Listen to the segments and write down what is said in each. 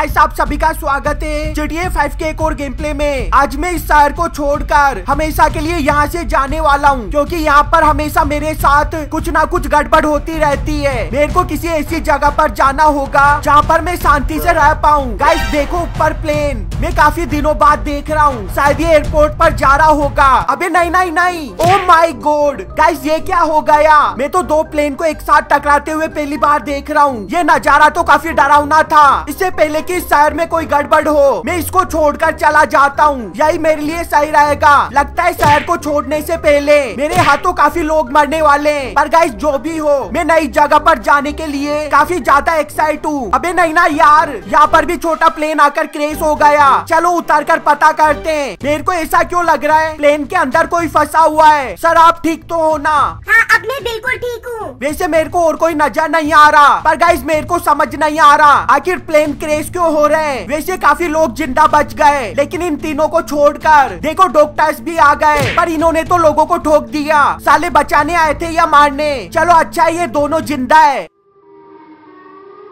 guys आप सभी का स्वागत है जीटीए 5 के एक और गेम प्ले में आज मैं इस शहर को छोड़कर हमेशा के लिए यहाँ से जाने वाला हूँ क्योंकि यहाँ पर हमेशा मेरे साथ कुछ ना कुछ गड़बड़ होती रहती है मेरे को किसी ऐसी जगह पर जाना होगा जहाँ पर मैं शांति से रह पाऊँ गाइस देखो ऊपर प्लेन मैं काफी दिनों बाद देख रहा हूँ शायद ये एयरपोर्ट पर जा रहा होगा अबे नहीं नहीं नहीं ओ माई गोड गाइस ये क्या हो गया मैं तो दो प्लेन को एक साथ टकराते हुए पहली बार देख रहा हूँ ये नजारा तो काफी डरावना था इससे पहले की शहर में कोई गड़बड़ हो मैं इसको छोड़ कर चला जाता हूँ यही मेरे लिए सही रहेगा लगता है शहर को छोड़ने ऐसी पहले मेरे हाथों काफी लोग मरने वाले पर गाइस जो भी हो मैं नई जगह पर जाने के लिए काफी ज्यादा एक्साइट हूँ अबे नहीं ना यार यहाँ पर भी छोटा प्लेन आकर क्रेश हो गया चलो उतर कर पता करते हैं मेरे को ऐसा क्यों लग रहा है प्लेन के अंदर कोई फंसा हुआ है सर आप ठीक तो हो ना हाँ, अब मैं बिल्कुल ठीक हूँ वैसे मेरे को और कोई नजर नहीं आ रहा पर गाइस मेरे को समझ नहीं आ रहा आखिर प्लेन क्रेश क्यों हो रहे हैं वैसे काफी लोग जिंदा बच गए लेकिन इन तीनों को छोड़कर देखो डॉक्टर्स भी आ गए पर इन्होंने तो लोगों को ठोक दिया साले बचाने आए थे या मारने चलो अच्छा ये दोनों जिंदा है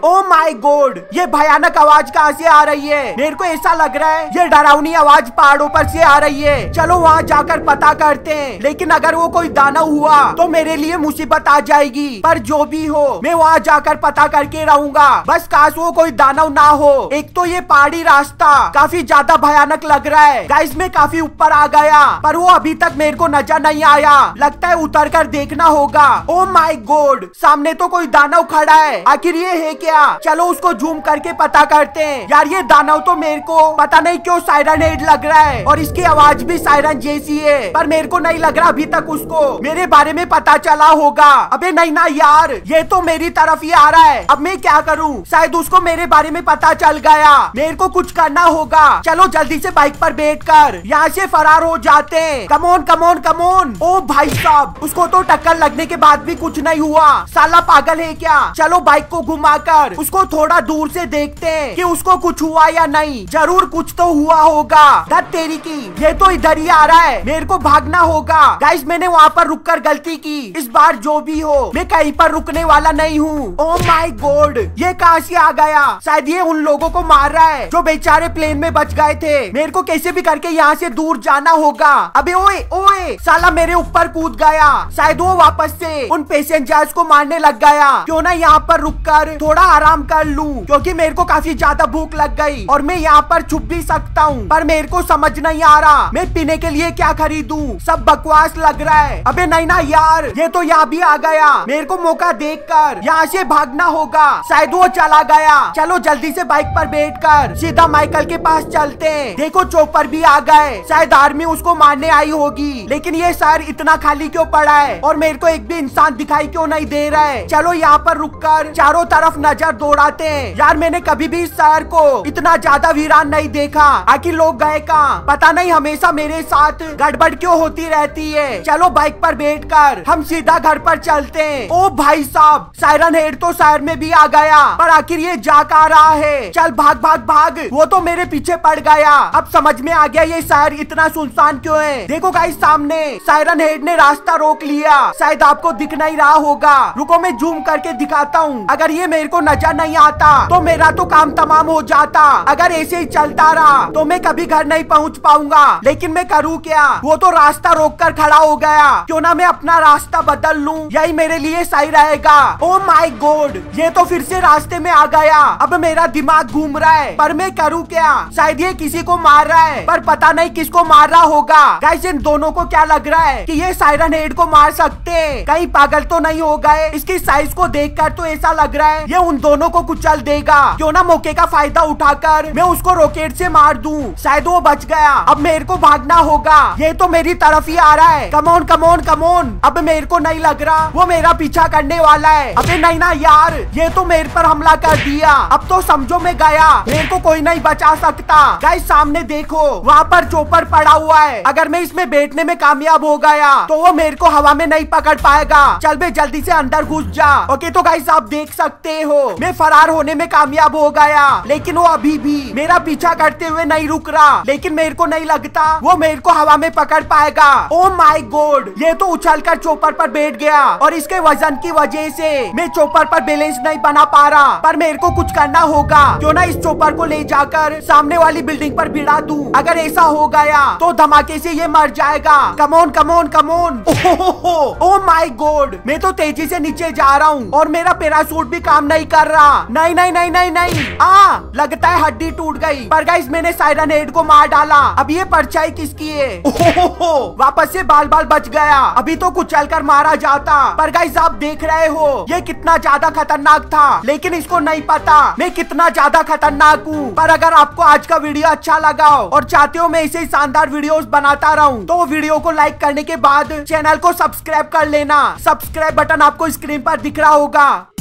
ओ माई गोड ये भयानक आवाज कहाँ से आ रही है मेरे को ऐसा लग रहा है ये डरावनी आवाज पहाड़ों पर से आ रही है चलो वहाँ जाकर पता करते हैं लेकिन अगर वो कोई दानव हुआ तो मेरे लिए मुसीबत आ जाएगी पर जो भी हो मैं वहाँ जाकर पता करके रहूंगा बस काश वो कोई दानव ना हो एक तो ये पहाड़ी रास्ता काफी ज्यादा भयानक लग रहा है गाइस मैं काफी ऊपर आ गया पर वो अभी तक मेरे को नजर नहीं आया लगता है उतर कर देखना होगा ओ माई गोड सामने तो कोई दानव खड़ा है आखिर ये है की गया चलो उसको जूम करके पता करते हैं यार ये दानव तो मेरे को पता नहीं क्यों सायरन हेड लग रहा है और इसकी आवाज भी सायरन जैसी है पर मेरे को नहीं लग रहा अभी तक उसको मेरे बारे में पता चला होगा अबे नहीं ना यार ये तो मेरी तरफ ही आ रहा है अब मैं क्या करूँ शायद उसको मेरे बारे में पता चल गया मेरे को कुछ करना होगा चलो जल्दी से बाइक पर बैठ कर यहाँ से फरार हो जाते हैं कमोन कमोन कमोन ओ भाई साहब उसको तो टक्कर लगने के बाद भी कुछ नहीं हुआ साला पागल है क्या चलो बाइक को घुमा कर जाकर उसको थोड़ा दूर से देखते हैं कि उसको कुछ हुआ या नहीं जरूर कुछ तो हुआ होगा धत तेरी की ये तो इधर ही आ रहा है मेरे को भागना होगा गाइस मैंने वहाँ पर रुक कर गलती की इस बार जो भी हो मैं कहीं पर रुकने वाला नहीं हूँ ओ माई गोल्ड ये कहाँ से आ गया शायद ये उन लोगों को मार रहा है जो बेचारे प्लेन में बच गए थे मेरे को कैसे भी करके यहाँ से दूर जाना होगा अबे ओए ओए साला मेरे ऊपर कूद गया शायद वो वापस से उन पैसेंजर्स को मारने लग गया क्यों ना यहाँ पर रुक कर थोड़ा आराम कर लू क्योंकि मेरे को काफी ज्यादा भूख लग गई और मैं यहाँ पर छुप भी सकता हूँ पर मेरे को समझ नहीं आ रहा मैं पीने के लिए क्या खरीदू सब बकवास लग रहा है अबे नहीं ना यार ये तो यहाँ भी आ गया मेरे को मौका देख कर यहाँ से भागना होगा शायद वो चला गया चलो जल्दी से बाइक पर बैठ कर सीधा माइकल के पास चलते हैं देखो चोपर भी आ गए शायद आर्मी उसको मारने आई होगी लेकिन ये शहर इतना खाली क्यों पड़ा है और मेरे को एक भी इंसान दिखाई क्यों नहीं दे रहा है चलो यहाँ पर रुक कर चारों तरफ नजर हजार दौड़ाते हैं यार मैंने कभी भी इस शहर को इतना ज्यादा वीरान नहीं देखा आखिर लोग गए का पता नहीं हमेशा मेरे साथ गड़बड़ क्यों होती रहती है चलो बाइक पर बैठ कर हम सीधा घर पर चलते हैं ओ भाई साहब सायरन हेड तो शहर में भी आ गया पर आखिर ये जा का रहा है चल भाग भाग भाग वो तो मेरे पीछे पड़ गया अब समझ में आ गया ये शहर इतना सुनसान क्यों है देखो गाइस सामने सायरन हेड ने रास्ता रोक लिया शायद आपको दिख नहीं रहा होगा रुको मैं जूम करके दिखाता हूँ अगर ये मेरे को नजर नहीं आता तो मेरा तो काम तमाम हो जाता अगर ऐसे ही चलता रहा तो मैं कभी घर नहीं पहुंच पाऊंगा लेकिन मैं करूँ क्या वो तो रास्ता रोक कर खड़ा हो गया क्यों ना मैं अपना रास्ता बदल लूँ यही मेरे लिए सही रहेगा ओ माई गोड ये तो फिर से रास्ते में आ गया अब मेरा दिमाग घूम रहा है पर मैं करूँ क्या शायद ये किसी को मार रहा है पर पता नहीं किसको मार रहा होगा गाइस इन दोनों को क्या लग रहा है की ये सायरन हेड को मार सकता सकते कहीं पागल तो नहीं हो गए इसकी साइज को देखकर तो ऐसा लग रहा है ये उन दोनों को कुचल देगा क्यों ना मौके का फायदा उठाकर मैं उसको रॉकेट से मार दूं शायद वो बच गया अब मेरे को भागना होगा ये तो मेरी तरफ ही आ रहा है कमोन कमोन कमोन अब मेरे को नहीं लग रहा वो मेरा पीछा करने वाला है अबे नहीं ना यार ये तो मेरे पर हमला कर दिया अब तो समझो मैं गया मेरे को कोई नहीं बचा सकता गाइस सामने देखो वहाँ पर चोपर पड़ा हुआ है अगर मैं इसमें बैठने में कामयाब हो गया तो वो मेरे को हवा में नहीं पकड़ पाएगा चल बे जल्दी से अंदर घुस जा ओके तो गाइस आप देख सकते हो मैं फरार होने में कामयाब हो गया लेकिन वो अभी भी मेरा पीछा करते हुए नहीं रुक रहा लेकिन मेरे को नहीं लगता वो मेरे को हवा में पकड़ पाएगा ओ माई गोड ये तो उछल कर चोपर पर बैठ गया और इसके वजन की वजह से मैं चोपर पर बैलेंस नहीं बना पा रहा पर मेरे को कुछ करना होगा क्यों ना इस चोपर को ले जाकर सामने वाली बिल्डिंग पर भिड़ा दूं अगर ऐसा हो गया तो धमाके से ये मर जाएगा come on come on come on oh, oh oh my god मैं तो तेजी से नीचे जा रहा हूँ और मेरा पेरासूट भी काम नहीं कर रहा नहीं नहीं नहीं नहीं नहीं आ हाँ, लगता है हड्डी टूट गई पर गाइस मैंने साइरन हेड को मार डाला अब ये परछाई किसकी है ओहो वापस से बाल बाल बच गया अभी तो कुचल कर मारा जाता पर गाइस आप देख रहे हो ये कितना ज्यादा खतरनाक था लेकिन इसको नहीं पता मैं कितना ज्यादा खतरनाक हूँ पर अगर आपको आज का वीडियो अच्छा लगा हो और चाहते हो मैं इसे शानदार वीडियो बनाता रहूँ तो वीडियो को लाइक करने के बाद चैनल को सब्सक्राइब कर लेना सब्सक्राइब बटन आपको स्क्रीन पर दिख रहा होगा